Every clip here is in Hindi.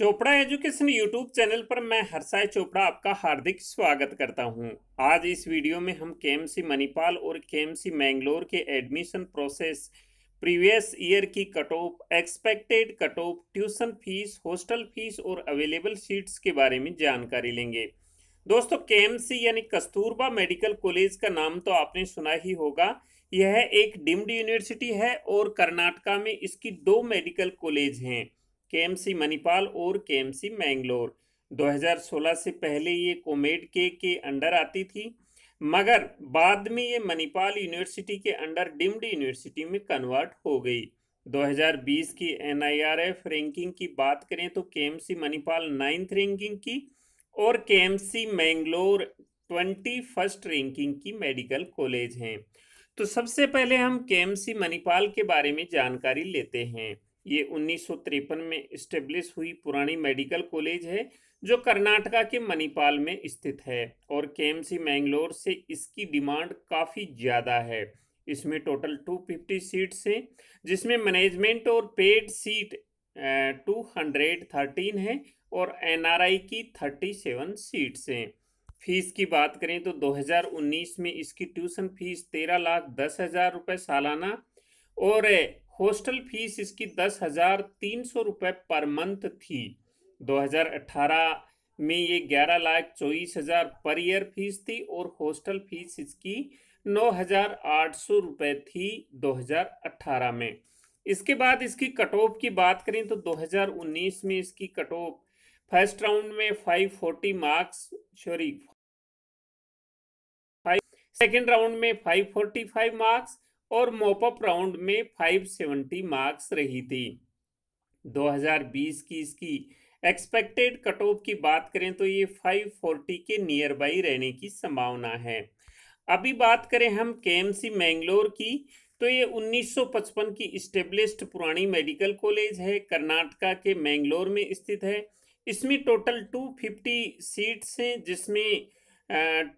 चोपड़ा एजुकेशन यूट्यूब चैनल पर मैं हर्षाय चोपड़ा आपका हार्दिक स्वागत करता हूं। आज इस वीडियो में हम के मणिपाल और के मैंगलोर के एडमिशन प्रोसेस प्रीवियस ईयर की cut off expected cut off tuition fees hostel fees और अवेलेबल सीट्स के बारे में जानकारी लेंगे दोस्तों के यानी कस्तूरबा मेडिकल कॉलेज का नाम तो आपने सुना ही होगा यह एक डिम्ड यूनिवर्सिटी है और कर्नाटका में इसकी दो मेडिकल कॉलेज हैं के मणिपाल और के मैंगलोर 2016 से पहले ये कोमेड के के अंडर आती थी मगर बाद में ये मणिपाल यूनिवर्सिटी के अंडर डिम्ड यूनिवर्सिटी में कन्वर्ट हो गई 2020 की एन रैंकिंग की बात करें तो के मणिपाल नाइन्थ रैंकिंग की और C Mangalore twenty first ranking की मेडिकल कॉलेज हैं तो सबसे पहले हम के मणिपाल के बारे में जानकारी लेते हैं ये उन्नीस में इस्टेब्लिश हुई पुरानी मेडिकल कॉलेज है जो कर्नाटका के मणिपाल में स्थित है और के मैंगलोर से इसकी डिमांड काफ़ी ज़्यादा है इसमें टोटल 250 सीट्स हैं जिसमें मैनेजमेंट और paid seat two hundred thirteen है और एनआरआई की थर्टी सेवन सीट्स हैं फीस की बात करें तो 2019 में इसकी ट्यूशन फीस तेरह लाख दस हज़ार रुपये सालाना और हॉस्टल फीस इसकी दस हज़ार तीन सौ रुपये पर मंथ थी 2018 में ये ग्यारह लाख चौबीस हज़ार पर ईयर फीस थी और हॉस्टल फीस इसकी नौ हज़ार आठ सौ रुपये थी 2018 में इसके बाद इसकी कट ऑफ की बात करें तो 2019 में इसकी कट ऑफ फर्स्ट राउंड में 540 मार्क्स सॉरी सेकेंड राउंड में 545 मार्क्स और मोपअप राउंड में 570 मार्क्स रही थी 2020 की इसकी एक्सपेक्टेड कट ऑफ की बात करें तो ये 540 के नियर बाई रहने की संभावना है अभी बात करें हम के मैंगलोर की तो ये 1955 की इस्टेब्लिश्ड पुरानी मेडिकल कॉलेज है कर्नाटका के मैंगलोर में स्थित है इसमें टोटल 250 सीट्स हैं जिसमें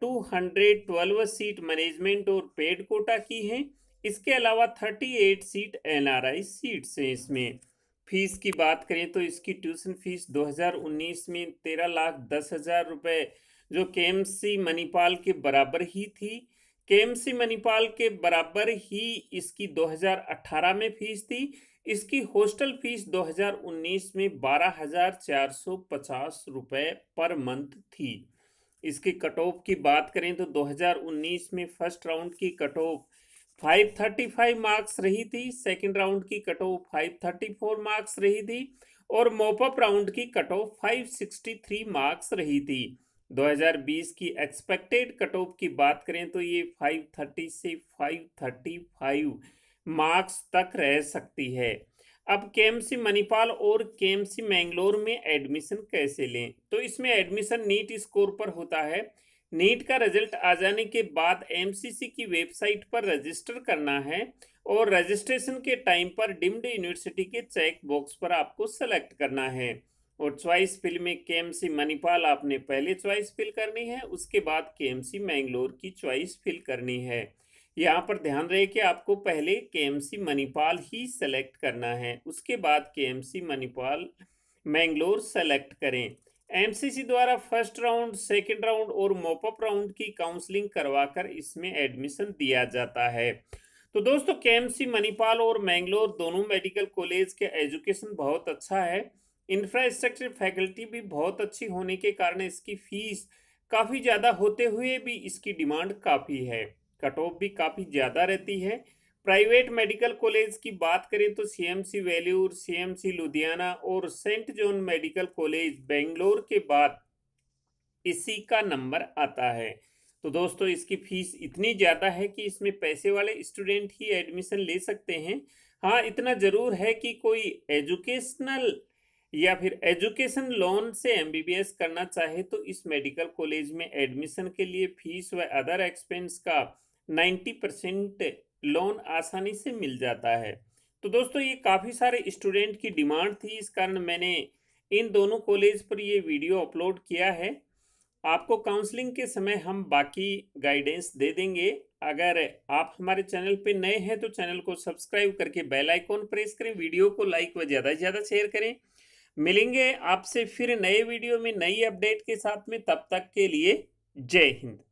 212 सीट मैनेजमेंट और पेड कोटा की हैं इसके अलावा thirty eight seat N R I seats हैं इसमें फीस की बात करें तो इसकी ट्यूशन फीस 2019 में तेरह लाख दस हज़ार रुपये जो के एम सी मणिपाल के बराबर ही थी के एम सी मणिपाल के बराबर ही इसकी 2018 में फीस थी इसकी हॉस्टल फीस 2019 में बारह हजार चार सौ पचास रुपये पर मंथ थी इसकी कट ऑफ की बात करें तो 2019 में फर्स्ट राउंड की कट ऑफ 535 मार्क्स रही थी सेकेंड राउंड की कट ऑफ 534 मार्क्स रही थी और मोपअप राउंड की कट ऑफ 563 मार्क्स रही थी 2020 की एक्सपेक्टेड कट ऑफ की बात करें तो ये 530 से 535 मार्क्स तक रह सकती है अब के मणिपाल और केएमसी मैंगलोर में एडमिशन कैसे लें तो इसमें एडमिशन नीट स्कोर पर होता है नीट का रिजल्ट आ जाने के बाद एमसीसी की वेबसाइट पर रजिस्टर करना है और रजिस्ट्रेशन के टाइम पर डिम्ड यूनिवर्सिटी के चेक बॉक्स पर आपको सेलेक्ट करना है और चॉइस फिल में के मणिपाल आपने पहले चॉइस फिल करनी है उसके बाद के मैंगलोर की चॉइस फिल करनी है यहाँ पर ध्यान रहे कि आपको पहले के मणिपाल ही सेलेक्ट करना है उसके बाद के मणिपाल मैंगलोर सेलेक्ट करें एमसीसी द्वारा फर्स्ट राउंड सेकंड राउंड और मोपअप राउंड की काउंसलिंग करवाकर इसमें एडमिशन दिया जाता है तो दोस्तों के मणिपाल और मैंगलोर दोनों मेडिकल कॉलेज के एजुकेशन बहुत अच्छा है इंफ्रास्ट्रक्चर फैकल्टी भी बहुत अच्छी होने के कारण इसकी फीस काफ़ी ज़्यादा होते हुए भी इसकी डिमांड काफ़ी है कट ऑफ भी काफ़ी ज़्यादा रहती है प्राइवेट मेडिकल कॉलेज की बात करें तो सीएमसी वेल्यूर सीएमसी लुधियाना और saint John medical college Bangalore के बाद इसी का नंबर आता है तो दोस्तों इसकी फीस इतनी ज़्यादा है कि इसमें पैसे वाले स्टूडेंट ही एडमिशन ले सकते हैं हाँ इतना ज़रूर है कि कोई एजुकेशनल या फिर एजुकेशन लोन से एमबीबीएस करना चाहे तो इस मेडिकल कॉलेज में एडमिशन के लिए फीस व अदर एक्सपेंस का 90 परसेंट लोन आसानी से मिल जाता है तो दोस्तों ये काफ़ी सारे स्टूडेंट की डिमांड थी इस कारण मैंने इन दोनों कॉलेज पर ये वीडियो अपलोड किया है आपको काउंसलिंग के समय हम बाकी गाइडेंस दे देंगे अगर आप हमारे चैनल पे नए हैं तो चैनल को सब्सक्राइब करके बेल आइकॉन प्रेस करें वीडियो को लाइक व ज़्यादा से ज़्यादा शेयर करें मिलेंगे आपसे फिर नए वीडियो में नई अपडेट के साथ में तब तक के लिए जय हिंद